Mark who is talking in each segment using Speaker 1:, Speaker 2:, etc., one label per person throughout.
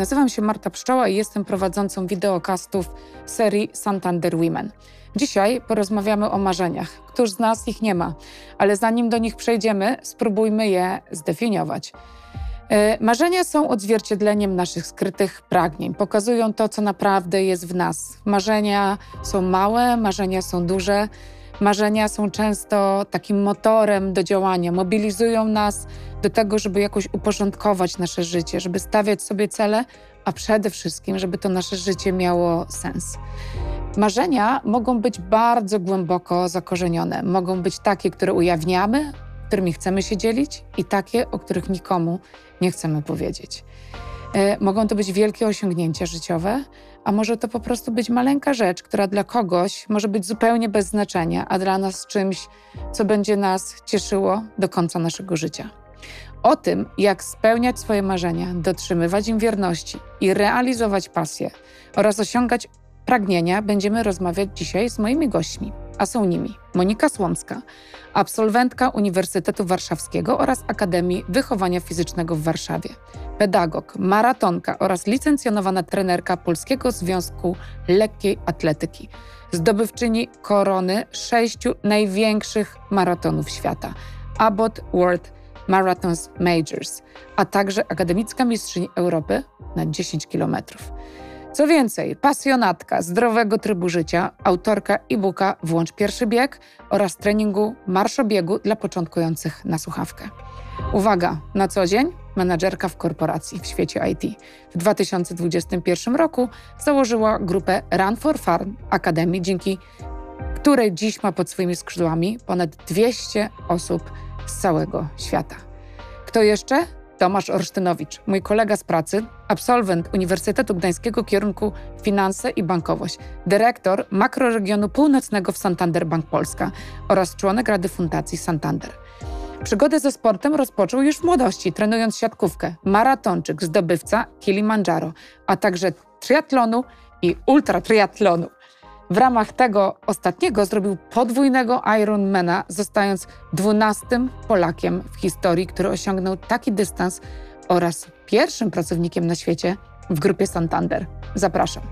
Speaker 1: Nazywam się Marta Pszczoła i jestem prowadzącą wideokastów serii Santander Women. Dzisiaj porozmawiamy o marzeniach. Któż z nas ich nie ma? Ale zanim do nich przejdziemy, spróbujmy je zdefiniować. E, marzenia są odzwierciedleniem naszych skrytych pragnień, pokazują to, co naprawdę jest w nas. Marzenia są małe, marzenia są duże. Marzenia są często takim motorem do działania, mobilizują nas do tego, żeby jakoś uporządkować nasze życie, żeby stawiać sobie cele, a przede wszystkim, żeby to nasze życie miało sens. Marzenia mogą być bardzo głęboko zakorzenione. Mogą być takie, które ujawniamy, którymi chcemy się dzielić, i takie, o których nikomu nie chcemy powiedzieć. E, mogą to być wielkie osiągnięcia życiowe, a może to po prostu być maleńka rzecz, która dla kogoś może być zupełnie bez znaczenia, a dla nas czymś, co będzie nas cieszyło do końca naszego życia. O tym, jak spełniać swoje marzenia, dotrzymywać im wierności i realizować pasje oraz osiągać pragnienia, będziemy rozmawiać dzisiaj z moimi gośćmi a są nimi Monika Słomska, absolwentka Uniwersytetu Warszawskiego oraz Akademii Wychowania Fizycznego w Warszawie, pedagog, maratonka oraz licencjonowana trenerka Polskiego Związku Lekkiej Atletyki, zdobywczyni korony sześciu największych maratonów świata Abbott World Marathons Majors, a także akademicka mistrzyni Europy na 10 kilometrów. Co więcej, pasjonatka zdrowego trybu życia, autorka e-booka Włącz pierwszy bieg oraz treningu marszobiegu dla początkujących na słuchawkę. Uwaga, na co dzień menadżerka w korporacji w świecie IT. W 2021 roku założyła grupę Run for Farm Academy, dzięki której dziś ma pod swoimi skrzydłami ponad 200 osób z całego świata. Kto jeszcze? Tomasz Orsztynowicz, mój kolega z pracy, absolwent Uniwersytetu Gdańskiego kierunku Finanse i Bankowość, dyrektor makroregionu północnego w Santander Bank Polska oraz członek Rady Fundacji Santander. Przygodę ze sportem rozpoczął już w młodości, trenując siatkówkę, maratonczyk, zdobywca Kilimanjaro, a także triatlonu i ultratriatlonu. W ramach tego ostatniego zrobił podwójnego Ironmana, zostając dwunastym Polakiem w historii, który osiągnął taki dystans oraz pierwszym pracownikiem na świecie w grupie Santander. Zapraszam.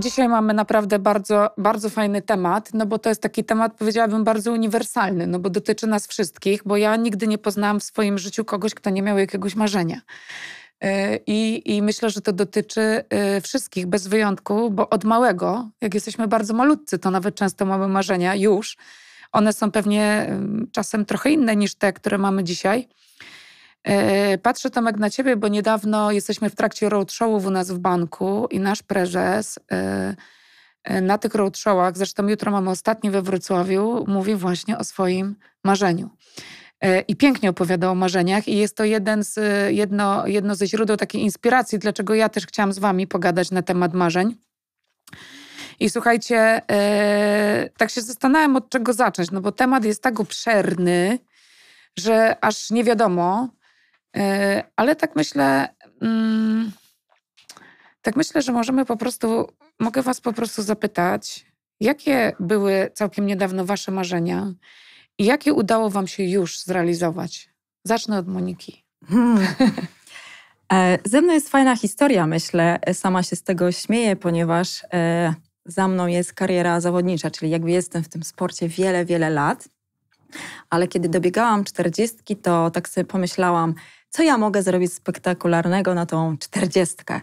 Speaker 1: Dzisiaj mamy naprawdę bardzo, bardzo fajny temat, no bo to jest taki temat, powiedziałabym, bardzo uniwersalny, no bo dotyczy nas wszystkich, bo ja nigdy nie poznałam w swoim życiu kogoś, kto nie miał jakiegoś marzenia. E, I, I myślę, że to dotyczy e, wszystkich bez wyjątku, bo od małego, jak jesteśmy bardzo malutcy, to nawet często mamy marzenia już. One są pewnie czasem trochę inne niż te, które mamy dzisiaj. E, patrzę Tomek na ciebie, bo niedawno jesteśmy w trakcie roadshowów u nas w banku i nasz prezes na tych roadshowach, zresztą jutro mamy ostatni we Wrocławiu, mówi właśnie o swoim marzeniu. E, i pięknie opowiada o marzeniach i jest to jeden z, jedno, jedno ze źródeł takiej inspiracji, dlaczego ja też chciałam z wami pogadać na temat marzeń. I słuchajcie, e, tak się zastanawiam, od czego zacząć, no bo temat jest tak obszerny, że aż nie wiadomo, e, ale tak myślę, mm, tak myślę, że możemy po prostu, mogę was po prostu zapytać, jakie były całkiem niedawno wasze marzenia? jakie udało Wam się już zrealizować? Zacznę od Moniki.
Speaker 2: Hmm. E, ze mną jest fajna historia, myślę. E, sama się z tego śmieję, ponieważ e, za mną jest kariera zawodnicza, czyli jakby jestem w tym sporcie wiele, wiele lat. Ale kiedy dobiegałam czterdziestki, to tak sobie pomyślałam, co ja mogę zrobić spektakularnego na tą czterdziestkę.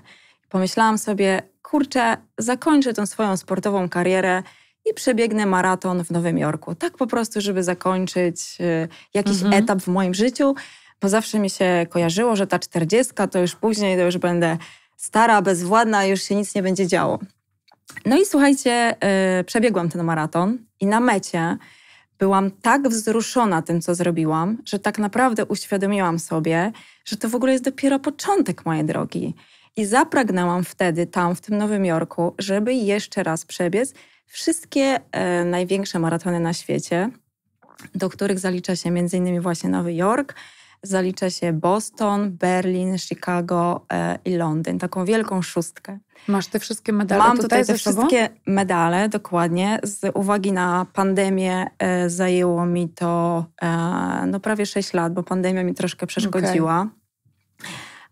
Speaker 2: Pomyślałam sobie, kurczę, zakończę tą swoją sportową karierę i przebiegnę maraton w Nowym Jorku. Tak po prostu, żeby zakończyć y, jakiś mhm. etap w moim życiu, bo zawsze mi się kojarzyło, że ta czterdziestka to już później, to już będę stara, bezwładna, już się nic nie będzie działo. No i słuchajcie, yy, przebiegłam ten maraton i na mecie byłam tak wzruszona tym, co zrobiłam, że tak naprawdę uświadomiłam sobie, że to w ogóle jest dopiero początek mojej drogi. I zapragnęłam wtedy tam, w tym Nowym Jorku, żeby jeszcze raz przebiec wszystkie e, największe maratony na świecie, do których zalicza się m.in. właśnie Nowy Jork, zalicza się Boston, Berlin, Chicago e, i Londyn. Taką wielką szóstkę.
Speaker 1: Masz te wszystkie medale Mam tutaj, tutaj te wszystkie sobą?
Speaker 2: medale, dokładnie. Z uwagi na pandemię e, zajęło mi to e, no prawie 6 lat, bo pandemia mi troszkę przeszkodziła. Okay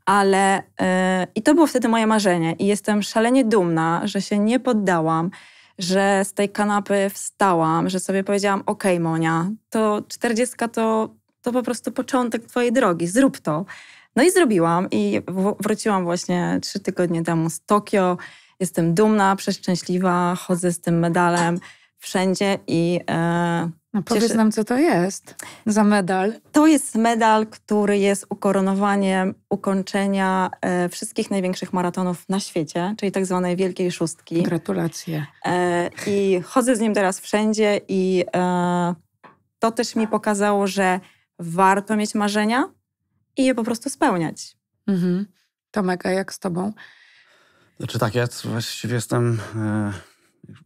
Speaker 2: ale yy, i to było wtedy moje marzenie i jestem szalenie dumna, że się nie poddałam, że z tej kanapy wstałam, że sobie powiedziałam: OK, Monia, to 40 to, to po prostu początek Twojej drogi, zrób to. No i zrobiłam i wróciłam właśnie trzy tygodnie temu z Tokio. Jestem dumna, przeszczęśliwa, chodzę z tym medalem wszędzie i... E, no powiedz cieszy... nam, co to jest za medal. To jest medal, który jest ukoronowaniem ukończenia e, wszystkich największych maratonów na świecie, czyli tak zwanej Wielkiej Szóstki. Gratulacje. E, I chodzę z nim teraz wszędzie i e, to też mi pokazało, że warto mieć marzenia i je po prostu spełniać. Mhm. Tomek, a jak z tobą?
Speaker 3: Znaczy tak, ja właściwie jestem... E,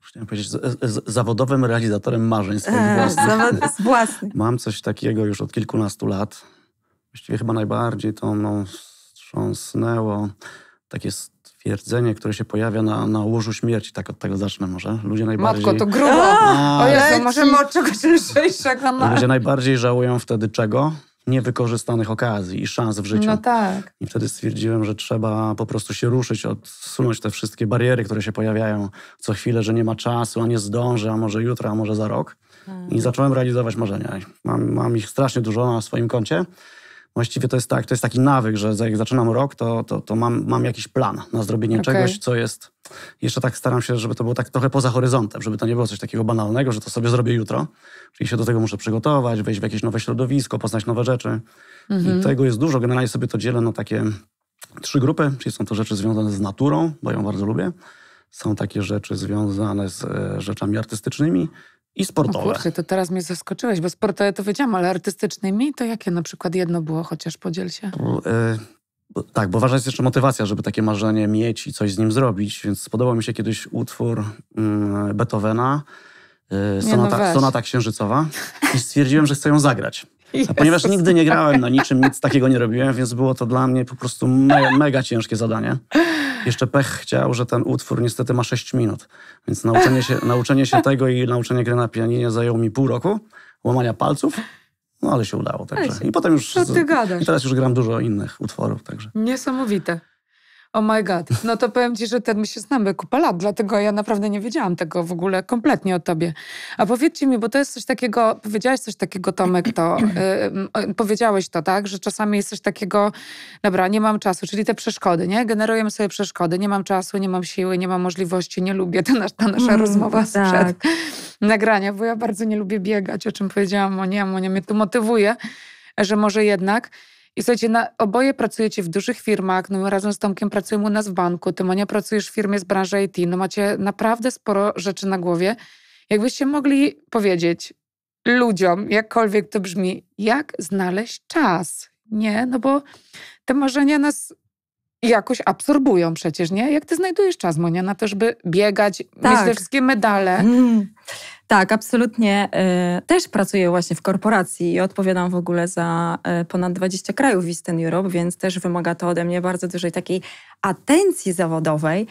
Speaker 3: chciałem powiedzieć, z, z, zawodowym realizatorem marzeń swoich eee, własnych. Z własnych. Mam coś takiego już od kilkunastu lat. Właściwie chyba najbardziej to mną wstrząsnęło takie stwierdzenie, które się pojawia na, na łożu śmierci. Tak od tego zacznę może. Ludzie najbardziej... Matko, to grubo! A, o Jezu, możemy
Speaker 1: od czegoś lżejszego. No. Ludzie
Speaker 3: najbardziej żałują wtedy czego? niewykorzystanych okazji i szans w życiu. No tak. I wtedy stwierdziłem, że trzeba po prostu się ruszyć, odsunąć te wszystkie bariery, które się pojawiają co chwilę, że nie ma czasu, a nie zdążę, a może jutro, a może za rok. I tak. zacząłem realizować marzenia. Mam, mam ich strasznie dużo na swoim koncie. Właściwie to jest tak, to jest taki nawyk, że jak zaczynam rok, to, to, to mam, mam jakiś plan na zrobienie okay. czegoś, co jest. Jeszcze tak staram się, żeby to było tak trochę poza horyzontem, żeby to nie było coś takiego banalnego, że to sobie zrobię jutro. Czyli się do tego muszę przygotować, wejść w jakieś nowe środowisko, poznać nowe rzeczy. I mhm. tego jest dużo. Generalnie sobie to dzielę na takie trzy grupy, czyli są to rzeczy związane z naturą, bo ją bardzo lubię. Są takie rzeczy związane z e, rzeczami artystycznymi i sportowe. O kurczę,
Speaker 1: to teraz mnie zaskoczyłeś, bo sportowe to wiedziałam, ale mi to jakie na przykład jedno było, chociaż podziel się.
Speaker 3: Bo, e, bo, tak, bo ważna jest jeszcze motywacja, żeby takie marzenie mieć i coś z nim zrobić, więc spodobał mi się kiedyś utwór mm, Beethovena, y sonata, no sonata księżycowa i stwierdziłem, że chcę ją zagrać ponieważ nigdy nie grałem na no niczym, nic takiego nie robiłem, więc było to dla mnie po prostu me mega ciężkie zadanie. Jeszcze pech chciał, że ten utwór niestety ma 6 minut, więc nauczenie się, nauczenie się tego i nauczenie gry na pianinie zajęło mi pół roku, łamania palców. No ale się udało, także. I potem już. I teraz już gram dużo innych utworów, także.
Speaker 1: Niesamowite. Oh my god. No to powiem ci, że ten my się znamy kupę lat, dlatego ja naprawdę nie wiedziałam tego w ogóle kompletnie o tobie. A powiedzcie mi, bo to jest coś takiego, powiedziałaś coś takiego, Tomek, to y, powiedziałeś to, tak, że czasami jest coś takiego, dobra, nie mam czasu, czyli te przeszkody, nie? Generujemy sobie przeszkody, nie mam czasu, nie mam siły, nie mam możliwości, nie lubię, to nasz, ta nasza mm, rozmowa tak. sprzed nagrania, bo ja bardzo nie lubię biegać, o czym powiedziałam o nie, o nie mnie to motywuje, że może jednak... I słuchajcie, na, oboje pracujecie w dużych firmach, no razem z Tomkiem pracujemy u nas w banku, Ty, Monia, pracujesz w firmie z branży IT, no macie naprawdę sporo rzeczy na głowie. Jakbyście mogli powiedzieć ludziom, jakkolwiek to brzmi, jak znaleźć czas, nie? No bo te marzenia nas jakoś absorbują przecież, nie? Jak ty znajdujesz czas, Monia, na to, żeby biegać,
Speaker 2: tak. mieć te wszystkie medale? Mm. Tak, absolutnie. Y, też pracuję właśnie w korporacji i odpowiadam w ogóle za y, ponad 20 krajów w Eastern Europe, więc też wymaga to ode mnie bardzo dużej takiej atencji zawodowej.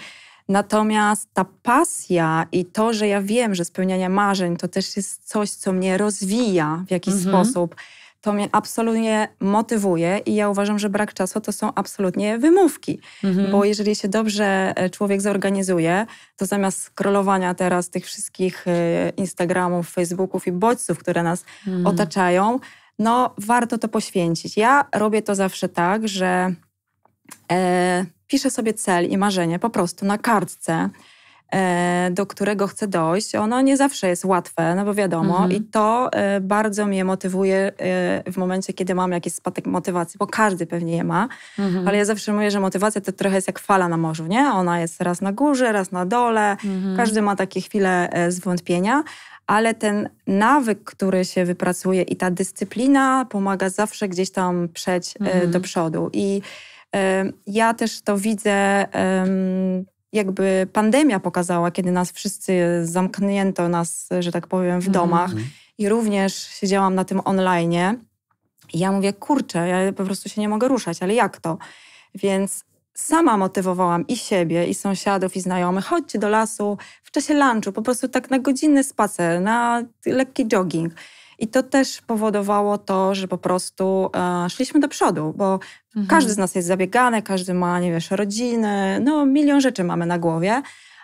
Speaker 2: Natomiast ta pasja i to, że ja wiem, że spełnianie marzeń to też jest coś, co mnie rozwija w jakiś mhm. sposób to mnie absolutnie motywuje i ja uważam, że brak czasu to są absolutnie wymówki, mhm. bo jeżeli się dobrze e, człowiek zorganizuje, to zamiast scrollowania teraz tych wszystkich e, Instagramów, Facebooków i bodźców, które nas mhm. otaczają, no warto to poświęcić. Ja robię to zawsze tak, że e, piszę sobie cel i marzenie po prostu na kartce, E, do którego chcę dojść, ono nie zawsze jest łatwe, no bo wiadomo, mhm. i to e, bardzo mnie motywuje e, w momencie, kiedy mam jakiś spadek motywacji, bo każdy pewnie je ma, mhm. ale ja zawsze mówię, że motywacja to trochę jest jak fala na morzu, nie? Ona jest raz na górze, raz na dole, mhm. każdy ma takie chwile zwątpienia, ale ten nawyk, który się wypracuje i ta dyscyplina pomaga zawsze gdzieś tam przejść do mhm. przodu. I ja też to widzę jakby pandemia pokazała, kiedy nas wszyscy zamknięto nas, że tak powiem, w mhm. domach mm -hmm. i również siedziałam na tym online. I ja mówię, kurczę, ja po prostu się nie mogę ruszać, ale jak to? Więc sama motywowałam i siebie, i sąsiadów, i znajomych, chodźcie do lasu w czasie lunchu, po prostu tak na godzinny spacer, na lekki jogging. I to też powodowało to, że po prostu e, szliśmy do przodu, bo mhm. każdy z nas jest zabiegany, każdy ma, nie wiesz, rodziny, no milion rzeczy mamy na głowie,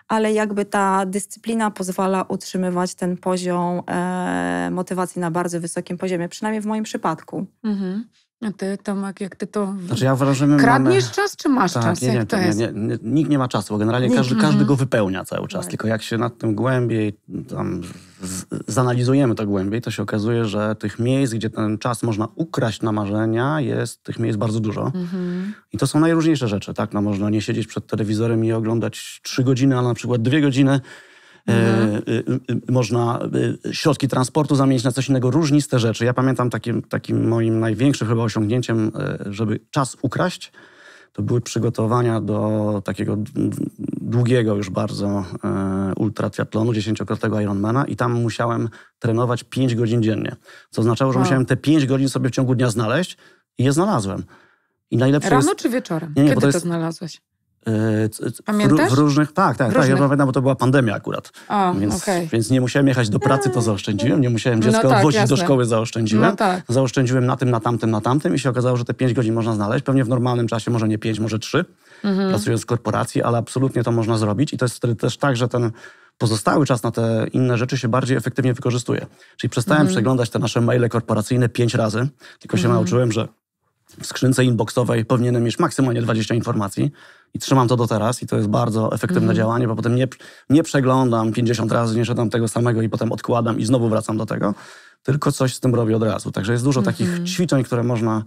Speaker 2: ale jakby ta dyscyplina pozwala utrzymywać ten poziom e, motywacji na bardzo wysokim poziomie, przynajmniej w moim przypadku.
Speaker 1: Mhm. A ty, Tomek, jak ty to
Speaker 3: znaczy ja kradniesz mamy... czas, czy masz tak, czas? Nie, jak nie, nie, nie, nikt nie ma czasu, bo generalnie każdy, każdy mhm. go wypełnia cały czas. Tak. Tylko jak się nad tym głębiej tam z, zanalizujemy to głębiej, to się okazuje, że tych miejsc, gdzie ten czas można ukraść na marzenia, jest tych miejsc bardzo dużo. Mhm. I to są najróżniejsze rzeczy, tak? No, można nie siedzieć przed telewizorem i oglądać trzy godziny, ale na przykład dwie godziny E, mhm. E, można e, środki transportu zamienić na coś innego, różnice rzeczy. Ja pamiętam takim, takim moim największym chyba osiągnięciem, żeby czas ukraść, to były przygotowania do takiego długiego już bardzo e, ultratiatlonu, dziesięciokrotnego Ironmana i tam musiałem trenować 5 godzin dziennie. Co oznaczało, że musiałem te 5 godzin sobie w ciągu dnia znaleźć i je znalazłem. I najlepsze Rano jest... czy
Speaker 1: wieczorem? Nie, nie, Kiedy to, jest... to znalazłeś?
Speaker 3: E, Pamiętasz? W, w różnych, tak, tak, różnych. tak, ja pamiętam, bo to była pandemia akurat. więc, okay. więc nie musiałem jechać do pracy, to zaoszczędziłem, nie musiałem dziecko no tak, odwozić jasne. do szkoły, zaoszczędziłem. No tak. Zaoszczędziłem na tym, na tamtym, na tamtym i się okazało, że te 5 godzin można znaleźć, pewnie w normalnym czasie może nie 5, może 3, mhm. pracując w korporacji, ale absolutnie to można zrobić i to jest wtedy też tak, że ten pozostały czas na te inne rzeczy się bardziej efektywnie wykorzystuje. Czyli przestałem mhm. przeglądać te nasze maile korporacyjne pięć razy, tylko się mhm. nauczyłem, że w skrzynce inboxowej powinienem mieć maksymalnie 20 informacji i trzymam to do teraz i to jest bardzo efektywne mm -hmm. działanie, bo potem nie, nie przeglądam 50 razy, nie szedam tego samego i potem odkładam i znowu wracam do tego, tylko coś z tym robię od razu. Także jest dużo mm -hmm. takich mhm. ćwiczeń, które można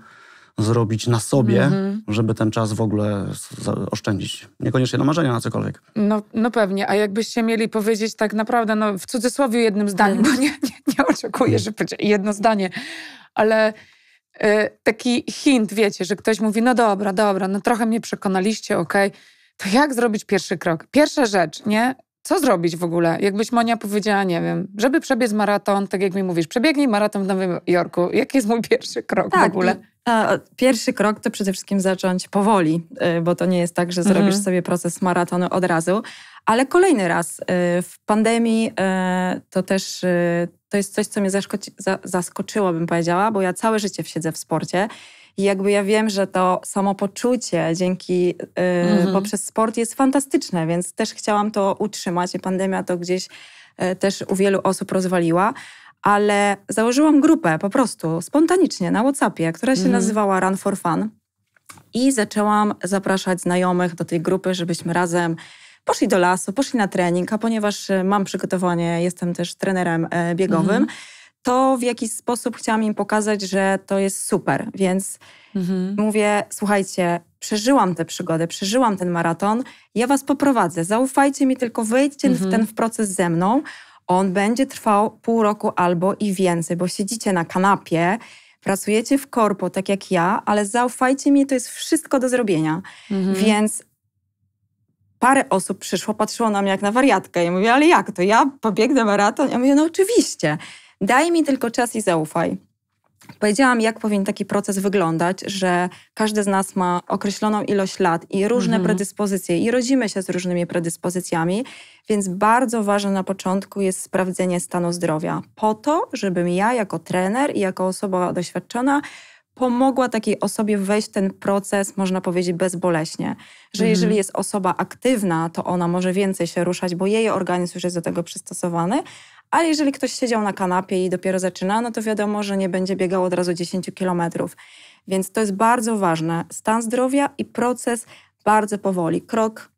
Speaker 3: zrobić na sobie, mm -hmm. żeby ten czas w ogóle oszczędzić. Niekoniecznie na marzenia, na cokolwiek.
Speaker 1: No, no pewnie, a jakbyście mieli powiedzieć tak naprawdę, no w cudzysłowie jednym zdaniem, mhm. bo nie, nie, nie oczekuję, że będzie jedno zdanie, ale E, taki hint, wiecie, że ktoś mówi, no dobra, dobra, no trochę mnie przekonaliście, okej, okay, to jak zrobić pierwszy krok? Pierwsza rzecz, nie? Co zrobić w ogóle? Jakbyś Monia powiedziała, nie wiem, żeby przebiec maraton, tak jak mi mówisz, przebiegnij maraton w Nowym Jorku. Jaki jest mój pierwszy krok tak, w ogóle?
Speaker 2: Pierwszy krok to przede wszystkim zacząć powoli, y, bo to nie jest tak, że zrobisz mhm. sobie proces maratonu od razu. Ale kolejny raz y, w pandemii y, to też to jest coś, co mnie zaskoczyło, bym powiedziała, bo ja całe życie siedzę w sporcie i jakby ja wiem, że to samopoczucie dzięki yy, poprzez sport jest fantastyczne, więc też chciałam to utrzymać i pandemia to gdzieś yy, też u wielu osób rozwaliła. Ale założyłam grupę po prostu spontanicznie na WhatsAppie, która się mhm. nazywała Run for Fun. I zaczęłam zapraszać znajomych do tej grupy, żebyśmy razem poszli do lasu, poszli na trening, a ponieważ e, mam przygotowanie, jestem też trenerem e, biegowym, mhm. to w jakiś sposób chciałam im pokazać, że to jest super. Więc mhm. mówię, słuchajcie, przeżyłam tę przygodę, przeżyłam ten maraton, ja was poprowadzę, zaufajcie mi, tylko wejdźcie mhm. w ten w proces ze mną. On będzie trwał pół roku albo i więcej, bo siedzicie na kanapie, pracujecie w korpo, tak jak ja, ale zaufajcie mi, to jest wszystko do zrobienia. Mhm. Więc parę osób przyszło, patrzyło na mnie jak na wariatkę. Ja mówię, ale jak to? Ja pobiegnę maraton? Ja mówię, no oczywiście. Daj mi tylko czas i zaufaj. Powiedziałam, jak powinien taki proces wyglądać, że każdy z nas ma określoną ilość lat i różne mhm. predyspozycje, i rodzimy się z różnymi predyspozycjami, więc bardzo ważne na początku jest sprawdzenie stanu zdrowia, po to, żebym ja jako trener i jako osoba doświadczona pomogła takiej osobie wejść w ten proces, można powiedzieć, bezboleśnie. Że mhm. jeżeli jest osoba aktywna, to ona może więcej się ruszać, bo jej organizm już jest do tego przystosowany, ale jeżeli ktoś siedział na kanapie i dopiero zaczyna, no to wiadomo, że nie będzie biegał od razu 10 kilometrów. Więc to jest bardzo ważne. Stan zdrowia i proces bardzo powoli, krok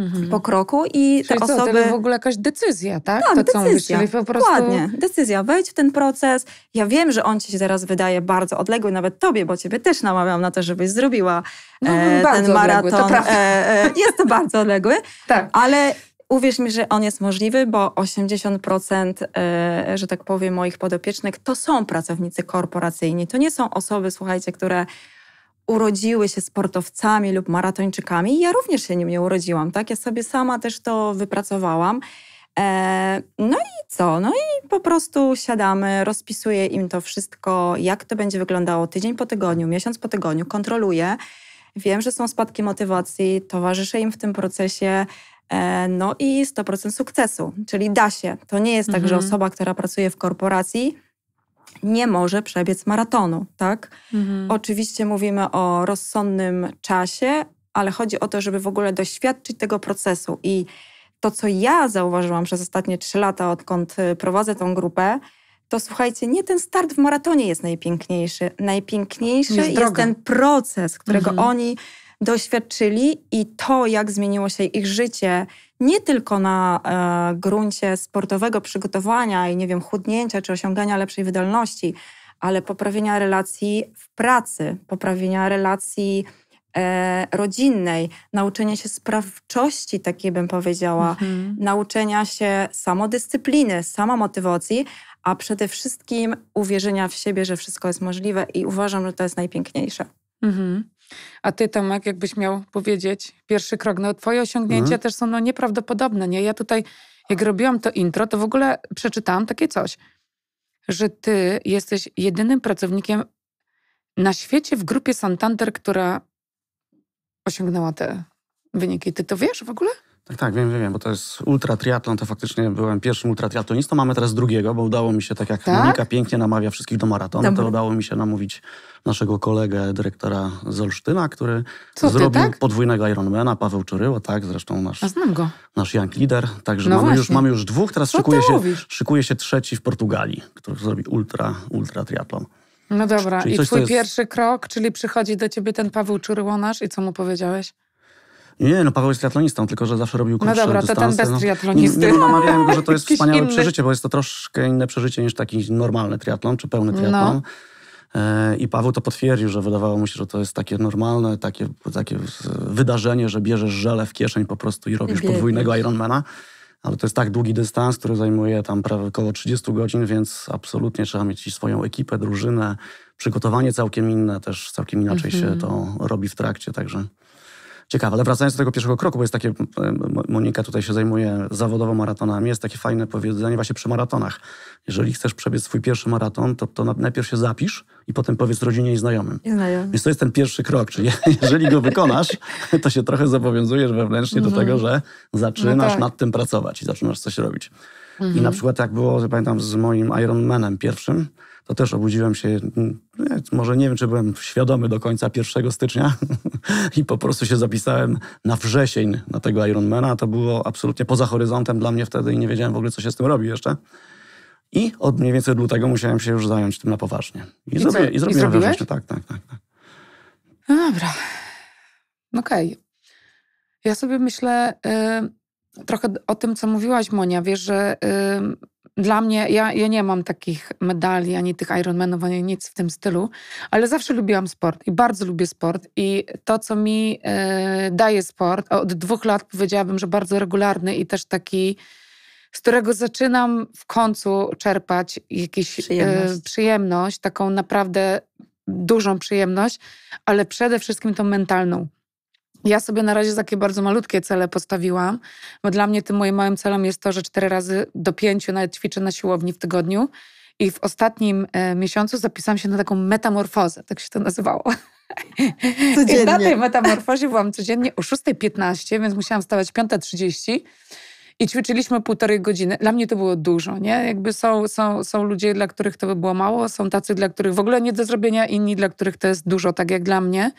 Speaker 2: Mhm. po kroku i te co, osoby... w ogóle jakaś decyzja,
Speaker 1: tak? Tak, to, decyzja. Mówisz, po prostu... Dokładnie,
Speaker 2: decyzja. Wejdź w ten proces. Ja wiem, że on ci się teraz wydaje bardzo odległy, nawet tobie, bo ciebie też namawiam na to, żebyś zrobiła no, e, ten maraton. Odległy, to e, e, jest to bardzo odległy, tak. ale uwierz mi, że on jest możliwy, bo 80%, e, że tak powiem, moich podopiecznych to są pracownicy korporacyjni. To nie są osoby, słuchajcie, które urodziły się sportowcami lub maratończykami. Ja również się nim nie urodziłam, tak? Ja sobie sama też to wypracowałam. E, no i co? No i po prostu siadamy, rozpisuję im to wszystko, jak to będzie wyglądało tydzień po tygodniu, miesiąc po tygodniu, kontroluję. Wiem, że są spadki motywacji, towarzyszę im w tym procesie. E, no i 100% sukcesu, czyli da się. To nie jest mhm. tak, że mhm. osoba, która pracuje w korporacji, nie może przebiec maratonu, tak? Mhm. Oczywiście mówimy o rozsądnym czasie, ale chodzi o to, żeby w ogóle doświadczyć tego procesu. I to, co ja zauważyłam przez ostatnie trzy lata, odkąd y, prowadzę tą grupę, to słuchajcie, nie ten start w maratonie jest najpiękniejszy. Najpiękniejszy jest, jest ten proces, którego mhm. oni doświadczyli i to, jak zmieniło się ich życie, nie tylko na e, gruncie sportowego przygotowania i nie wiem, chudnięcia czy osiągania lepszej wydolności, ale poprawienia relacji w pracy, poprawienia relacji e, rodzinnej, nauczenia się sprawczości, takiej bym powiedziała, mhm. nauczenia się samodyscypliny, samomotywacji, a przede wszystkim uwierzenia w siebie, że wszystko jest możliwe i uważam, że to jest najpiękniejsze. Mhm. A ty, Tomek, jakbyś miał powiedzieć pierwszy krok, no twoje osiągnięcia
Speaker 1: mhm. też są no, nieprawdopodobne, nie? Ja tutaj, jak robiłam to intro, to w ogóle przeczytałam takie coś, że ty jesteś jedynym pracownikiem na świecie w grupie Santander, która osiągnęła te wyniki. Ty to wiesz w ogóle?
Speaker 3: Tak, tak, wiem, wiem, bo to jest ultra triatlon, to faktycznie byłem pierwszym ultra triatlonistą, mamy teraz drugiego, bo udało mi się, tak jak tak? Monika pięknie namawia wszystkich do maratonu, Dobry. to udało mi się namówić naszego kolegę, dyrektora z Olsztyna, który Co, zrobił ty, tak? podwójnego Ironmana, Paweł Czuryło, tak, zresztą nasz, nasz young leader, także no mamy, już, mamy już dwóch, teraz Co szykuje się, szykuje się trzeci w Portugalii, który zrobi ultra, ultra triatlon.
Speaker 1: No dobra, czyli i twój jest... pierwszy krok, czyli przychodzi do ciebie ten Paweł nasz i co mu powiedziałeś?
Speaker 3: Nie, no Paweł jest triatlonistą, tylko że zawsze robił krótsze No dobra, dystanse. to ten no. bez triatlonisty. No, nie, namawiałem go, że to jest wspaniałe inny. przeżycie, bo jest to troszkę inne przeżycie niż taki normalny triatlon, czy pełny no. triatlon. No. I Paweł to potwierdził, że wydawało mu się, że to jest takie normalne, takie, takie wydarzenie, że bierzesz żelę w kieszeń po prostu i robisz podwójnego Ironmana. Ale to jest tak długi dystans, który zajmuje tam prawie około 30 godzin, więc absolutnie trzeba mieć swoją ekipę, drużynę, przygotowanie całkiem inne, też całkiem inaczej mhm. się to robi w trakcie, także ciekawe. Ale wracając do tego pierwszego kroku, bo jest takie, Monika tutaj się zajmuje zawodowo maratonami, jest takie fajne powiedzenie właśnie przy maratonach. Jeżeli chcesz przebiec swój pierwszy maraton, to, to najpierw się zapisz i potem powiedz rodzinie i znajomym. Znajomym. Więc to jest ten pierwszy krok, czyli jeżeli go wykonasz, to się trochę zobowiązujesz wewnętrznie mm do mhm. tego, że zaczynasz no tak. nad tym pracować i zaczynasz coś robić. I mhm. na przykład jak było, pamiętam, z moim Ironmanem pierwszym, to też obudziłem się, mm, może nie wiem, czy byłem świadomy do końca 1 stycznia i po prostu się zapisałem na wrzesień na tego Ironmana. To było absolutnie poza horyzontem dla mnie wtedy i nie wiedziałem w ogóle, co się z tym robi jeszcze. I od mniej więcej lutego musiałem się już zająć tym na poważnie. I, I, zrobię, i zrobiłem I rzeczy. Tak, tak, tak, tak.
Speaker 1: No dobra. Okej. Okay. Ja sobie myślę y, trochę o tym, co mówiłaś, Monia. Wiesz, że y, dla mnie, ja, ja nie mam takich medali, ani tych Ironmanów, ani nic w tym stylu, ale zawsze lubiłam sport i bardzo lubię sport. I to, co mi e, daje sport, od dwóch lat powiedziałabym, że bardzo regularny i też taki, z którego zaczynam w końcu czerpać jakąś e, przyjemność. przyjemność, taką naprawdę dużą przyjemność, ale przede wszystkim tą mentalną ja sobie na razie takie bardzo malutkie cele postawiłam, bo dla mnie tym moim małym celem jest to, że cztery razy do pięciu nawet ćwiczę na siłowni w tygodniu. I w ostatnim e, miesiącu zapisałam się na taką metamorfozę, tak się to nazywało. Codziennie. I na tej metamorfozie byłam codziennie o 6.15, więc musiałam wstawać 5.30 i ćwiczyliśmy półtorej godziny. Dla mnie to było dużo, nie? Jakby są, są, są ludzie, dla których to by było mało, są tacy, dla których w ogóle nie do zrobienia, inni, dla których to jest dużo, tak jak dla mnie.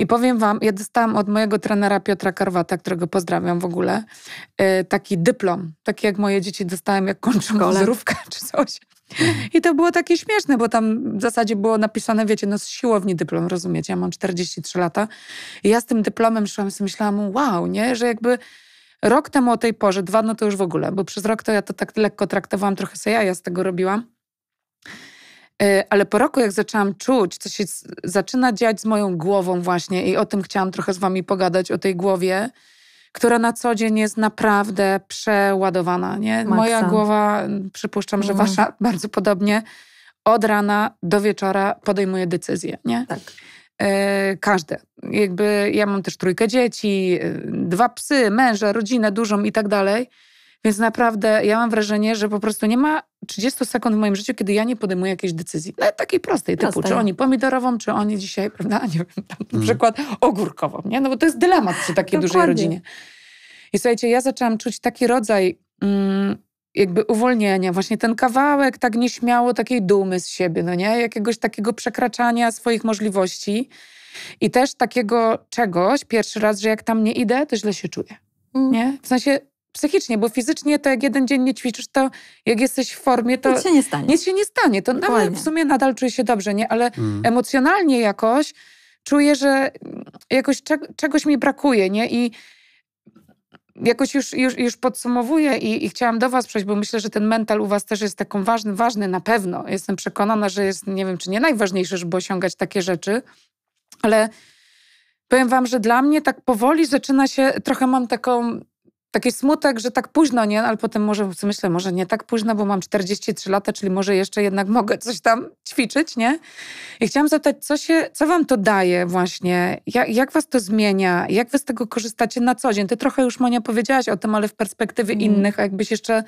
Speaker 1: I powiem wam, ja dostałam od mojego trenera Piotra Karwata, którego pozdrawiam w ogóle, e, taki dyplom, taki jak moje dzieci dostałem, jak kończą muzurówkę czy coś. I to było takie śmieszne, bo tam w zasadzie było napisane, wiecie, no z siłowni dyplom, rozumiecie? Ja mam 43 lata i ja z tym dyplomem szłam i myślałam, wow, nie? Że jakby rok temu o tej porze, dwa no to już w ogóle, bo przez rok to ja to tak lekko traktowałam, trochę sobie jaja z tego robiłam E, ale po roku, jak zaczęłam czuć, co się zaczyna dziać z moją głową, właśnie, i o tym chciałam trochę z Wami pogadać, o tej głowie, która na co dzień jest naprawdę przeładowana. Nie? Moja głowa, przypuszczam, że mhm. Wasza mm. bardzo podobnie, od rana do wieczora podejmuje decyzje. Nie? Tak. E, każde. Jakby ja mam też trójkę dzieci, y, dwa psy, męża, rodzinę dużą i tak dalej. Więc naprawdę ja mam wrażenie, że po prostu nie ma 30 sekund w moim życiu, kiedy ja nie podejmuję jakiejś decyzji. Nawet takiej prostej, typu czy oni pomidorową, czy oni dzisiaj, prawda, nie wiem, tam, na mhm. przykład ogórkową, nie? No bo to jest dylemat przy takiej dużej rodzinie. I słuchajcie, ja zaczęłam czuć taki rodzaj mm, jakby uwolnienia, właśnie ten kawałek tak nieśmiało takiej dumy z siebie, no nie? Jakiegoś takiego przekraczania swoich możliwości i też takiego czegoś, pierwszy raz, że jak tam nie idę, to źle się czuję. Mm. Nie? W sensie psychicznie, bo fizycznie to jak jeden dzień nie ćwiczysz, to jak jesteś w formie, to nic się nie stanie. Nic się nie stanie. To nawet w sumie nadal czuję się dobrze, nie? Ale mm. emocjonalnie jakoś czuję, że jakoś czeg czegoś mi brakuje, nie? I jakoś już, już, już podsumowuję i, i, chciałam do was przejść, bo myślę, że ten mental u was też jest taką ważny, ważny na pewno. Jestem przekonana, że jest, nie wiem, czy nie najważniejszy, żeby osiągać takie rzeczy, ale powiem wam, że dla mnie tak powoli zaczyna się, trochę mam taką taki smutek, że tak późno, nie? Ale potem może co myślę, może nie tak późno, bo mam 43 lata, czyli może jeszcze jednak mogę coś tam ćwiczyć, nie? I chciałam zapytać, co, się, co wam to daje właśnie? Jak, jak was to zmienia? Jak wy z tego korzystacie na co dzień? Ty trochę już, Monia, powiedziałaś o tym, ale w perspektywie mm. innych, a jakbyś jeszcze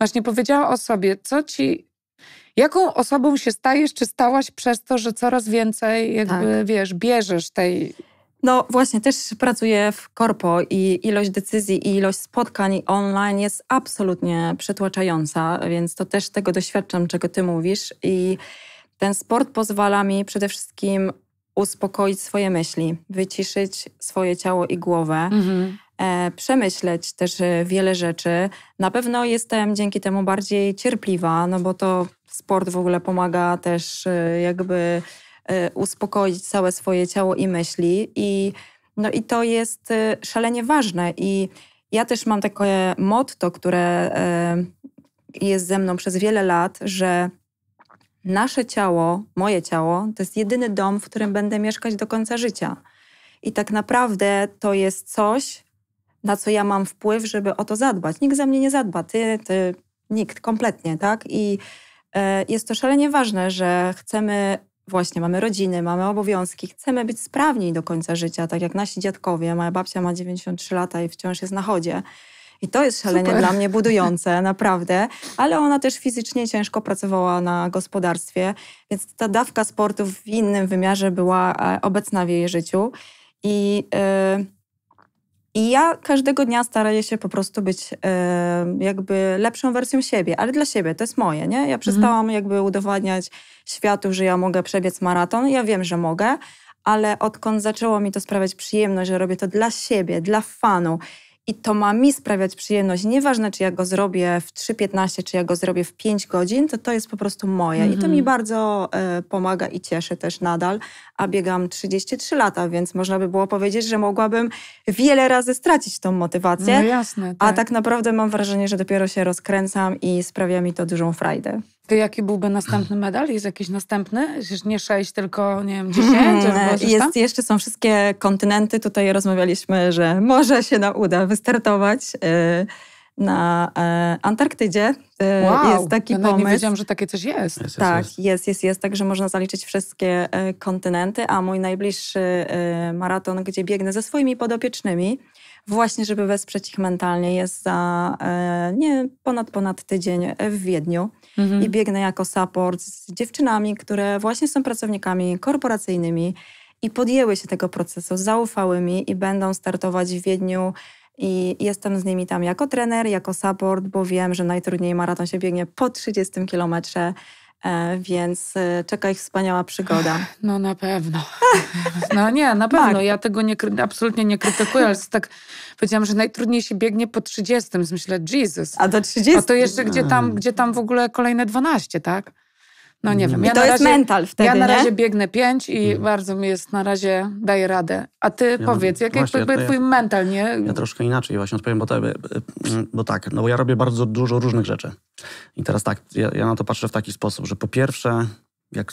Speaker 1: właśnie powiedziała o sobie, co ci... Jaką osobą się stajesz, czy stałaś przez to, że coraz więcej jakby,
Speaker 2: tak. wiesz, bierzesz tej no właśnie, też pracuję w korpo i ilość decyzji i ilość spotkań online jest absolutnie przytłaczająca, więc to też tego doświadczam, czego ty mówisz. I ten sport pozwala mi przede wszystkim uspokoić swoje myśli, wyciszyć swoje ciało i głowę. Mhm. E, przemyśleć też wiele rzeczy. Na pewno jestem dzięki temu bardziej cierpliwa, no bo to sport w ogóle pomaga też e, jakby Y, uspokoić całe swoje ciało i myśli. I, no i to jest y, szalenie ważne. I ja też mam takie motto, które y, jest ze mną przez wiele lat, że nasze ciało, moje ciało, to jest jedyny dom, w którym będę mieszkać do końca życia. I tak naprawdę to jest coś, na co ja mam wpływ, żeby o to zadbać. Nikt za mnie nie zadba, ty, ty nikt kompletnie, tak? I jest to szalenie ważne, że chcemy właśnie mamy rodziny, mamy obowiązki, chcemy być sprawni do końca życia, tak jak nasi dziadkowie. Moja babcia ma 93 lata i wciąż jest na chodzie. I to jest szalenie Super. dla mnie budujące, naprawdę. Ale ona też fizycznie ciężko pracowała na gospodarstwie, więc ta dawka sportu w innym wymiarze była e, obecna w jej życiu. I yy, i ja każdego dnia staraję się po prostu być e, jakby lepszą wersją siebie, ale dla siebie, to jest moje, nie? Ja przestałam mhm. jakby udowadniać światu, że ja mogę przebiec maraton. Ja wiem, że mogę, ale odkąd zaczęło mi to sprawiać przyjemność, że robię to dla siebie, dla fanu i to ma mi sprawiać przyjemność. Nieważne, czy ja go zrobię w 3.15, czy ja go zrobię w 5 godzin, to to jest po prostu moje. I to mi mhm. bardzo y, pomaga i cieszy też nadal. A biegam 33 lata, więc można by było powiedzieć, że mogłabym wiele razy stracić tą motywację. No jasne. Tak. A tak naprawdę mam wrażenie, że dopiero się rozkręcam i sprawia mi to dużą frajdę.
Speaker 1: To jaki byłby następny medal? Jest jakiś następny? Nie sześć, tylko nie wiem, dziesięć? Jest,
Speaker 2: jeszcze są wszystkie kontynenty. Tutaj rozmawialiśmy, że może się nam uda wystartować y, na e, Antarktydzie. Y, wow, jest taki ja pomysł. nie wiedziałam, że takie coś jest. jest tak, jest. jest, jest, jest. Także można zaliczyć wszystkie e, kontynenty, a mój najbliższy e, maraton, gdzie biegnę ze swoimi podopiecznymi, właśnie żeby wesprzeć ich mentalnie, jest za nie ponad ponad tydzień w Wiedniu mhm. i biegnę jako support z dziewczynami, które właśnie są pracownikami korporacyjnymi i podjęły się tego procesu, zaufały mi i będą startować w Wiedniu i jestem z nimi tam jako trener, jako support, bo wiem, że najtrudniej maraton się biegnie po 30 kilometrze E, więc e, czeka ich wspaniała przygoda. No na pewno.
Speaker 1: No nie, na pewno. Tak. Ja tego nie, absolutnie nie krytykuję, ale tak powiedziałam, że najtrudniej się biegnie po 30, myślę, Jesus. A do 30? A to jeszcze gdzie tam, gdzie tam w ogóle kolejne 12, tak? No nie mhm. wiem. Ja I to jest razie, mental wtedy, Ja na razie biegnę pięć i mhm. bardzo mi jest na razie, daję radę. A ty ja powiedz, jaki jest jak, twój ja, mental, nie? Ja
Speaker 3: troszkę inaczej właśnie odpowiem, bo, to, e, e, bo tak, no bo ja robię bardzo dużo różnych rzeczy. I teraz tak, ja, ja na to patrzę w taki sposób, że po pierwsze, jak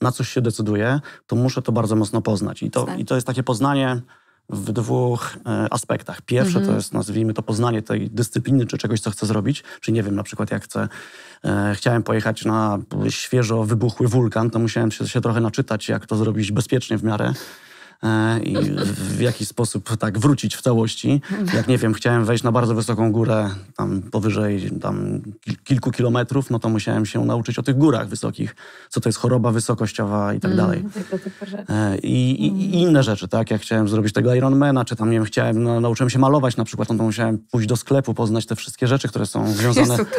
Speaker 3: na coś się decyduję, to muszę to bardzo mocno poznać. I to, tak. i to jest takie poznanie w dwóch e, aspektach. Pierwsze mhm. to jest, nazwijmy to, poznanie tej dyscypliny czy czegoś, co chcę zrobić. czy nie wiem, na przykład jak chcę, e, chciałem pojechać na świeżo wybuchły wulkan, to musiałem się, się trochę naczytać, jak to zrobić bezpiecznie w miarę. E, i w jakiś sposób tak wrócić w całości. Jak nie wiem, chciałem wejść na bardzo wysoką górę, tam powyżej tam kilku kilometrów, no to musiałem się nauczyć o tych górach wysokich, co to jest choroba wysokościowa i tak mm, dalej. E, I, I, inne rzeczy, tak? Jak chciałem zrobić tego Ironmana, czy tam, nie wiem, chciałem, no, nauczyłem się malować na przykład, no to musiałem pójść do sklepu, poznać te wszystkie rzeczy, które są związane z tak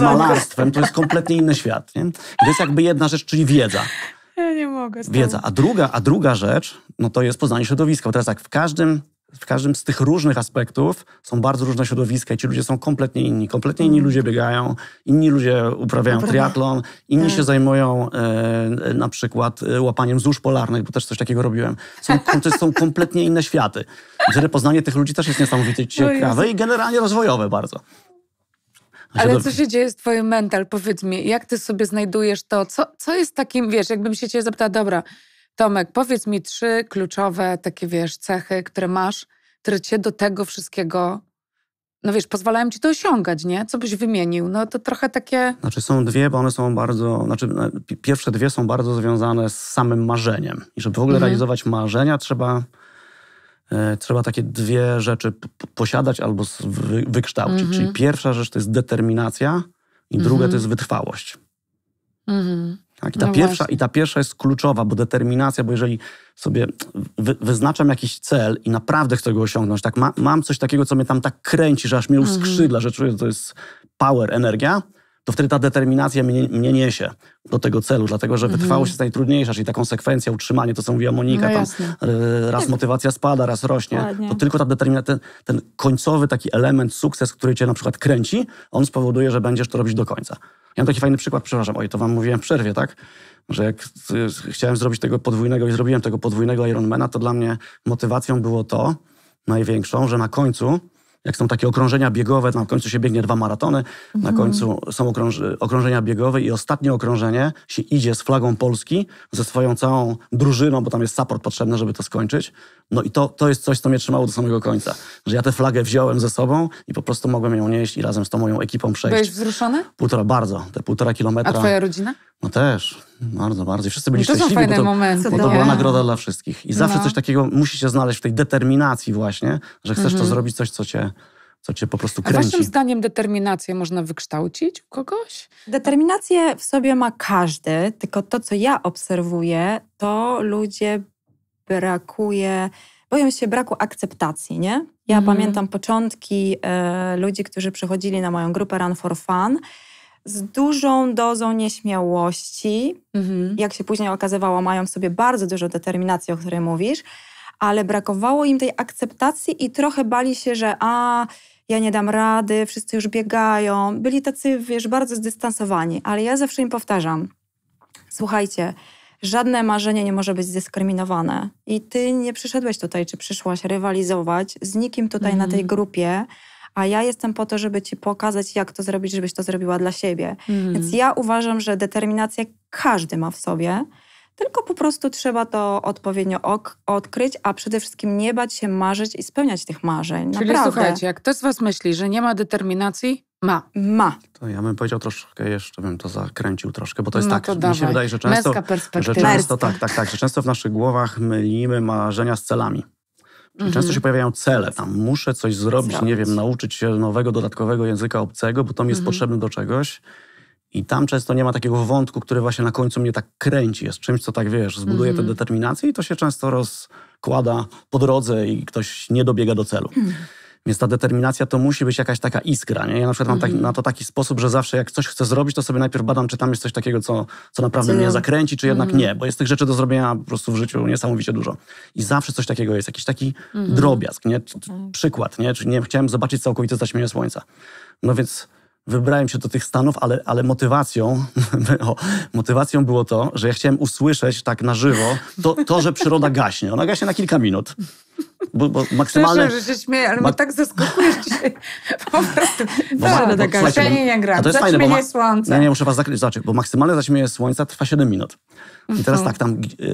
Speaker 3: malarstwem. To jest kompletnie inny świat, nie? To jest jakby jedna rzecz, czyli wiedza.
Speaker 1: Ja nie mogę. Wiedza.
Speaker 3: A druga, a druga rzecz, no to jest poznanie środowiska. Bo teraz tak, w każdym w każdym z tych różnych aspektów są bardzo różne środowiska i ci ludzie są kompletnie inni. Kompletnie inni mm. ludzie biegają, inni ludzie uprawiają Dobra. triatlon, inni tak. się zajmują e, na przykład e, łapaniem złóż polarnych, bo też coś takiego robiłem. Są, to są kompletnie inne światy. Czyli poznanie tych ludzi też jest niesamowicie ciekawe i generalnie rozwojowe bardzo. Ale co się
Speaker 1: dzieje z twoim mental? Powiedz mi, jak ty sobie znajdujesz to? Co, co jest takim, wiesz, jakbym się cię zapytała, dobra, Tomek, powiedz mi trzy kluczowe takie, wiesz, cechy, które masz, które cię do tego wszystkiego, no wiesz, pozwalają ci to osiągać, nie? Co byś wymienił? No to trochę takie...
Speaker 3: Znaczy są dwie, bo one są bardzo, znaczy pierwsze dwie są bardzo związane z samym marzeniem. I żeby w ogóle mhm. realizować marzenia, trzeba E, trzeba takie dwie rzeczy posiadać albo wykształcić. Mm -hmm. Czyli pierwsza rzecz to jest determinacja i mm -hmm. druga to jest wytrwałość. Mm -hmm. Tak, i, ta no pierwsza, I ta pierwsza jest kluczowa, bo determinacja, bo jeżeli sobie wy, wyznaczam jakiś cel i naprawdę chcę go osiągnąć, tak ma, mam coś takiego, co mnie tam tak kręci, że aż mnie mhm. uskrzydla, że czuję, że to jest power, energia, to wtedy ta determinacja mnie, mnie niesie do tego celu, dlatego że mhm. wytrwałość jest najtrudniejsza, czyli ta konsekwencja, utrzymanie, to co mówiła Monika, no, tam e, raz tak. motywacja spada, raz rośnie, Ładnie. to tylko ta determinacja, ten, ten, końcowy taki element, sukces, który cię na przykład kręci, on spowoduje, że będziesz to robić do końca. Ja mam taki fajny przykład, przepraszam, oj, to wam mówiłem w przerwie, tak? Że jak y, chciałem zrobić tego podwójnego i zrobiłem tego podwójnego Ironmana, to dla mnie motywacją było to największą, że na końcu jak są takie okrążenia biegowe, na końcu się biegnie dwa maratony, na mhm. końcu są okrąż- okrążenia biegowe i ostatnie okrążenie się idzie z flagą Polski, ze swoją całą drużyną, bo tam jest support potrzebny, żeby to skończyć. No i to, to jest coś, co mnie trzymało do samego końca, że ja tę flagę wziąłem ze sobą i po prostu mogłem ją nieść i razem z tą moją ekipą przejść. Byłeś wzruszony? Półtora, bardzo. Te półtora kilometra. A twoja rodzina? No też, bardzo, bardzo. I wszyscy byli no to szczęśliwi, bo to, momenty, bo to była nagroda dla wszystkich. I zawsze no. coś takiego musi się znaleźć w tej determinacji właśnie, że chcesz to mhm. zrobić, coś, co cię, co cię po prostu kręci. A waszym
Speaker 1: zdaniem determinację można wykształcić u kogoś? Determinację
Speaker 2: w sobie ma każdy, tylko to, co ja obserwuję, to ludzie brakuje, boją się braku akceptacji, nie? Ja mhm. pamiętam początki y, ludzi, którzy przychodzili na moją grupę Run for Fun, z dużą dozą nieśmiałości. Mhm. Jak się później okazywało, mają w sobie bardzo dużo determinacji, o której mówisz, ale brakowało im tej akceptacji i trochę bali się, że a ja nie dam rady, wszyscy już biegają. Byli tacy, wiesz, bardzo zdystansowani, ale ja zawsze im powtarzam: słuchajcie, żadne marzenie nie może być dyskryminowane. I ty nie przyszedłeś tutaj, czy przyszłaś rywalizować z nikim tutaj na tej mhm. grupie a ja jestem po to, żeby ci pokazać, jak to zrobić, żebyś to zrobiła dla siebie. Mm. Więc ja uważam, że determinację każdy ma w sobie, tylko po prostu trzeba to odpowiednio ok odkryć, a przede wszystkim nie bać się marzyć i spełniać tych marzeń. Czyli Naprawdę. słuchajcie, jak ktoś z was myśli, że nie ma determinacji, ma. Ma.
Speaker 3: To ja bym powiedział troszkę jeszcze, bym to zakręcił troszkę, bo to jest no tak, to mi dawaj. się wydaje, że często, że często tak, tak, tak, że często w naszych głowach mylimy marzenia z celami mhm. często się pojawiają cele, tam muszę coś zrobić, zrobić, nie wiem, nauczyć się nowego, dodatkowego języka obcego, bo to mi jest mhm. potrzebne do czegoś. I tam często nie ma takiego wątku, który właśnie na końcu mnie tak kręci, jest czymś, co tak wiesz, zbuduje mhm. tę determinację i to się często rozkłada po drodze i ktoś nie dobiega do celu. Mhm. Więc ta determinacja to musi być jakaś taka iskra. Nie? Ja na przykład mhm. mam tak, mhm. na to taki sposób, że zawsze jak coś chcę zrobić, to sobie najpierw badam, czy tam jest coś takiego, co, co naprawdę mnie zakręci, czy jednak mhm. nie, bo jest tych rzeczy do zrobienia po prostu w życiu niesamowicie dużo. I zawsze coś takiego jest, jakiś taki mhm. drobiazg, nie? Tak. przykład, nie? czy nie chciałem zobaczyć całkowite zaćmienie słońca. No więc wybrałem się do tych Stanów, ale, ale motywacją, było, motywacją było to, że ja chciałem usłyszeć tak na żywo to, to, że przyroda gaśnie. Ona gaśnie na kilka minut bo, bo maksymalne... Słyszę, że
Speaker 1: się śmieję, ale ma... tak zaskakujesz dzisiaj. Po prostu. Bo, ma... bo, taka, nie, nie gram. To jest słońca. Ja nie, muszę
Speaker 3: was zakryć z bo maksymalne zaćmienie słońca trwa 7 minut. I teraz mhm. tak, tam y, y,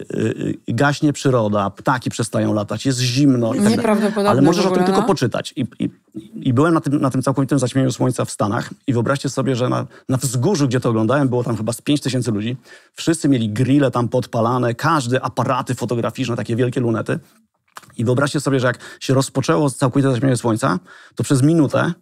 Speaker 3: y, gaśnie przyroda, ptaki przestają latać, jest zimno. I tak Nieprawdopodobne Ale możesz ogóle, o tym no? tylko poczytać. I, i, I, byłem na tym, na tym całkowitym zaćmieniu słońca w Stanach i wyobraźcie sobie, że na, na wzgórzu, gdzie to oglądałem, było tam chyba z 5 tysięcy ludzi. Wszyscy mieli grille tam podpalane, każdy aparaty fotograficzne, takie wielkie lunety. I wyobraźcie sobie, że jak się rozpoczęło całkowite zaćmienie słońca, to przez minutę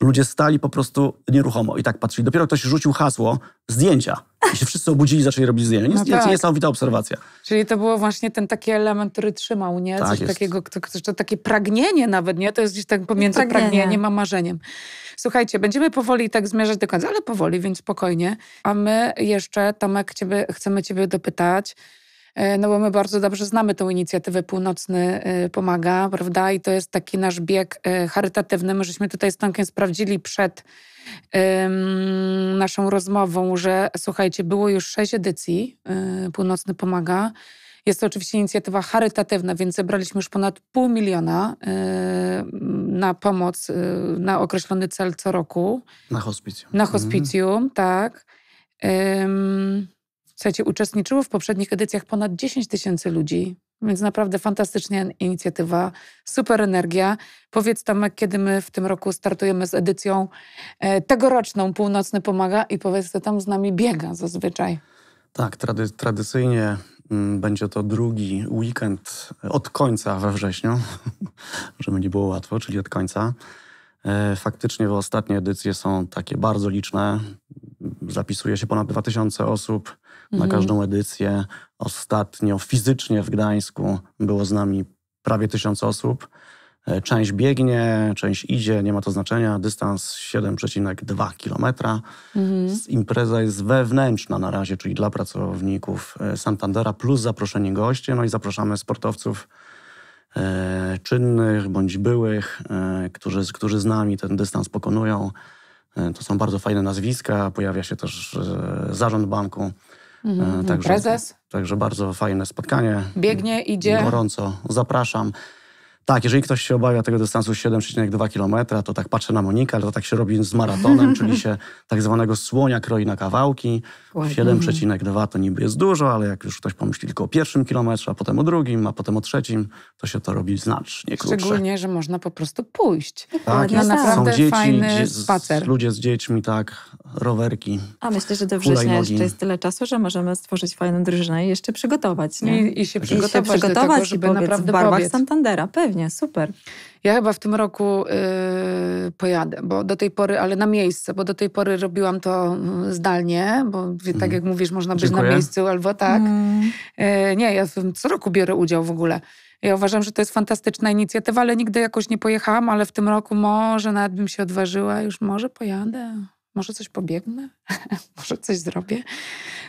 Speaker 3: ludzie stali po prostu nieruchomo i tak patrzyli. Dopiero ktoś rzucił hasło zdjęcia. I się wszyscy obudzili i zaczęli robić zdjęcia. No tak. Niesamowita obserwacja.
Speaker 1: Czyli to było właśnie ten taki element, który trzymał, nie? Tak, jest. takiego, to, to takie pragnienie nawet, nie? To jest gdzieś tak pomiędzy pragnieniem a marzeniem. Słuchajcie, będziemy powoli tak zmierzać do końca, ale powoli, więc spokojnie. A my jeszcze, Tomek, ciebie, chcemy ciebie dopytać E, no bo my bardzo dobrze znamy tą inicjatywę Północny e, Pomaga, prawda? I to jest taki nasz bieg e, charytatywny. My żeśmy tutaj z Tomkiem sprawdzili przed um, naszą rozmową, że słuchajcie, było już sześć edycji Północny Pomaga. Jest to oczywiście inicjatywa charytatywna, więc zebraliśmy już ponad pół miliona na pomoc na określony cel co roku.
Speaker 3: Na hospicjum. Na hospicjum,
Speaker 1: mm. tak. Um, Słuchajcie, uczestniczyło w poprzednich edycjach ponad 10 tysięcy ludzi, więc naprawdę fantastyczna inicjatywa, super energia. Powiedz Tomek, kiedy my w tym roku startujemy z edycją e, tegoroczną Północny Pomaga i powiedz, co tam z nami biega zazwyczaj.
Speaker 3: Tak, trady, tradycyjnie mm, będzie to drugi weekend od końca we wrześniu, żeby nie było łatwo, czyli od końca. E, faktycznie ostatnie edycje są takie bardzo liczne. Zapisuje się ponad 2000 osób na mhm. każdą edycję. Ostatnio fizycznie w Gdańsku było z nami prawie tysiąc osób. E, część biegnie, część idzie, nie ma to znaczenia. Dystans 7,2 km. Mhm. Impreza jest wewnętrzna na razie, czyli dla pracowników e, Santandera, plus zaproszenie goście. No i zapraszamy sportowców e, czynnych bądź byłych, e, którzy, którzy z nami ten dystans pokonują. E, to są bardzo fajne nazwiska. Pojawia się też e, zarząd banku
Speaker 1: Mhm, e, także, Prezes?
Speaker 3: Także bardzo fajne spotkanie.
Speaker 1: Biegnie, idzie.
Speaker 3: Gorąco zapraszam. Tak, jeżeli ktoś się obawia tego dystansu 7,2 km, to tak patrzę na Monika, ale to tak się robi z maratonem, czyli się tak zwanego słonia kroi na kawałki. 7,2 to niby jest dużo, ale jak już ktoś pomyśli tylko o pierwszym kilometrze, a potem o drugim, a potem o trzecim, to się to robi znacznie krótsze. Szczególnie,
Speaker 1: że można po prostu pójść. Tak,
Speaker 3: jest, naprawdę są dzieci, fajny spacer. ludzie z dziećmi, tak, rowerki.
Speaker 2: A myślę, że do września jeszcze jest tyle czasu, że możemy stworzyć fajną drużynę i jeszcze przygotować. Nie? I, i, się, I przygotować się przygotować, do tego, żeby i powiedz, naprawdę w barwach
Speaker 1: Santandera, pewnie super. Ja chyba w tym roku y, pojadę, bo do tej pory, ale na miejsce, bo do tej pory robiłam to mm, zdalnie, bo tak mm. jak mówisz, można być Dziękuję. na miejscu albo tak. Mm. Y, nie, ja co roku biorę udział w ogóle. Ja uważam, że to jest fantastyczna inicjatywa, ale nigdy jakoś nie pojechałam, ale w tym roku może nawet bym się odważyła, już może pojadę może coś pobiegnę, może coś zrobię.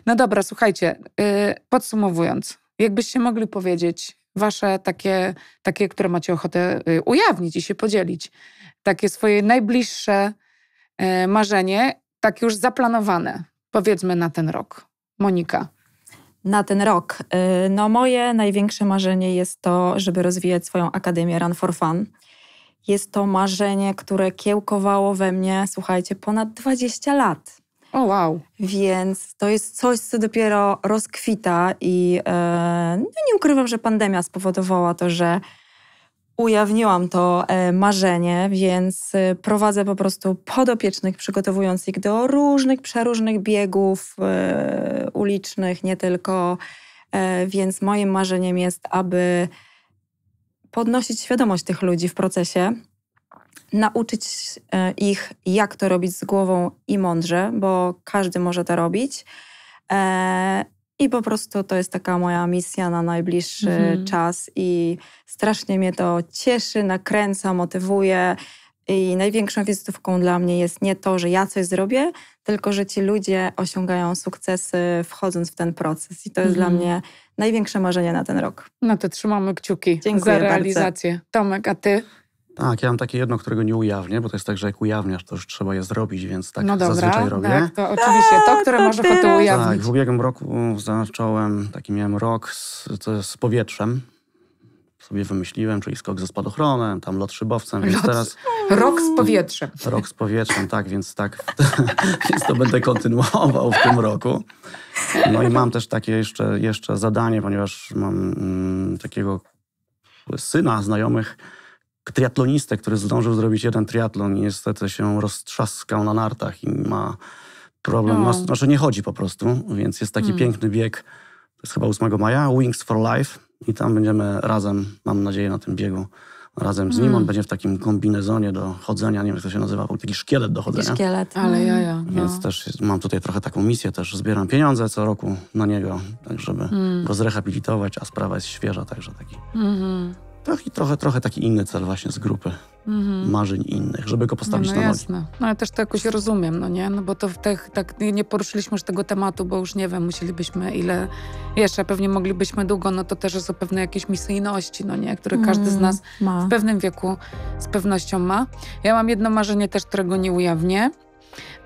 Speaker 1: No dobra, słuchajcie, y, podsumowując, jakbyście mogli powiedzieć wasze takie, takie, które macie ochotę y, ujawnić i się podzielić. Takie swoje najbliższe e, marzenie, tak już zaplanowane, powiedzmy na ten rok.
Speaker 2: Monika. Na ten rok. Y, no moje największe marzenie jest to, żeby rozwijać swoją Akademię Run for Fun. Jest to marzenie, które kiełkowało we mnie, słuchajcie, ponad 20 lat o, oh, wow. Więc to jest coś, co dopiero rozkwita i e, no nie ukrywam, że pandemia spowodowała to, że ujawniłam to e, marzenie, więc e, prowadzę po prostu podopiecznych, przygotowując ich do różnych, przeróżnych biegów e, ulicznych, nie tylko. E, więc moim marzeniem jest, aby podnosić świadomość tych ludzi w procesie nauczyć e, ich, jak to robić z głową i mądrze, bo każdy może to robić. E, I po prostu to jest taka moja misja na najbliższy mhm. czas i strasznie mnie to cieszy, nakręca, motywuje. I największą wizytówką dla mnie jest nie to, że ja coś zrobię, tylko że ci ludzie osiągają sukcesy wchodząc w ten proces. I to jest mhm. dla mnie największe marzenie na ten rok. No to trzymamy kciuki Dziękuję za realizację. Bardzo. Tomek, a ty?
Speaker 3: Tak, ja mam takie jedno, którego nie ujawnię, bo to jest tak, że jak ujawniasz, to już trzeba je zrobić, więc tak no dobra, zazwyczaj robię. Tak, to oczywiście, to, które to tak, może potem ujawnić. Tak, w ubiegłym roku zacząłem, taki miałem rok z, z powietrzem, sobie wymyśliłem, czyli skok ze spadochronem, tam lot szybowcem, więc lot. teraz... Rok z powietrzem. Rok z powietrzem, tak, więc tak, więc to będę kontynuował w tym roku. No i mam też takie jeszcze, jeszcze zadanie, ponieważ mam mm, takiego syna znajomych, triatlonistę, który zdążył zrobić jeden triatlon i niestety się roztrzaskał na nartach i ma problem, no. znaczy nie chodzi po prostu, więc jest taki mm. piękny bieg, to jest chyba 8 maja, Wings for Life i tam będziemy razem, mam nadzieję, na tym biegu razem z nim. Mm. On hmm. będzie w takim kombinezonie do chodzenia, nie wiem jak to się nazywa, taki szkielet do chodzenia. Szkielet,
Speaker 1: ale no. ja, ja. No. Więc
Speaker 3: też mam tutaj trochę taką misję, też zbieram pieniądze co roku na niego, tak żeby mm. go zrehabilitować, a sprawa jest świeża, także taki. Mm -hmm. Trochę, trochę, trochę taki inny cel właśnie z grupy mhm. marzeń innych, żeby go postawić no na nogi. No
Speaker 1: ale też to jakoś rozumiem, no nie? No bo to w tych, tak nie poruszyliśmy już tego tematu, bo już nie wiem, musielibyśmy ile jeszcze, pewnie moglibyśmy długo, no to też jest o pewnej jakiejś misyjności, no nie? Które każdy mm, z nas ma. w pewnym wieku z pewnością ma. Ja mam jedno marzenie też, którego nie ujawnię,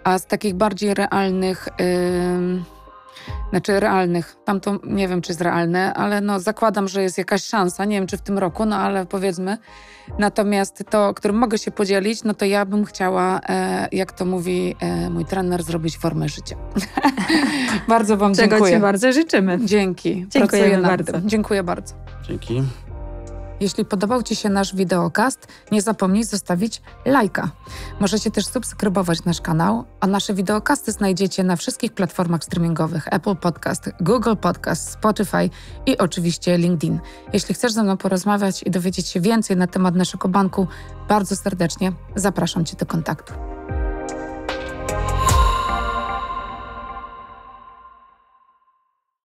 Speaker 1: a z takich bardziej realnych... Yy, znaczy realnych. Tam to nie wiem, czy jest realne, ale no zakładam, że jest jakaś szansa. Nie wiem, czy w tym roku, no ale powiedzmy. Natomiast to, którym mogę się podzielić, no to ja bym chciała, e, jak to mówi e, mój trener, zrobić formę życia. bardzo Wam Czego dziękuję. Czego Ci bardzo życzymy. Dzięki. Dziękujemy bardzo. Dziękuję bardzo. Dzięki. Jeśli podobał Ci się nasz wideokast, nie zapomnij zostawić lajka. Możecie też subskrybować nasz kanał, a nasze wideokasty znajdziecie na wszystkich platformach streamingowych Apple Podcast, Google Podcast, Spotify i oczywiście LinkedIn. Jeśli chcesz ze mną porozmawiać i dowiedzieć się więcej na temat naszego banku, bardzo serdecznie zapraszam Cię do kontaktu.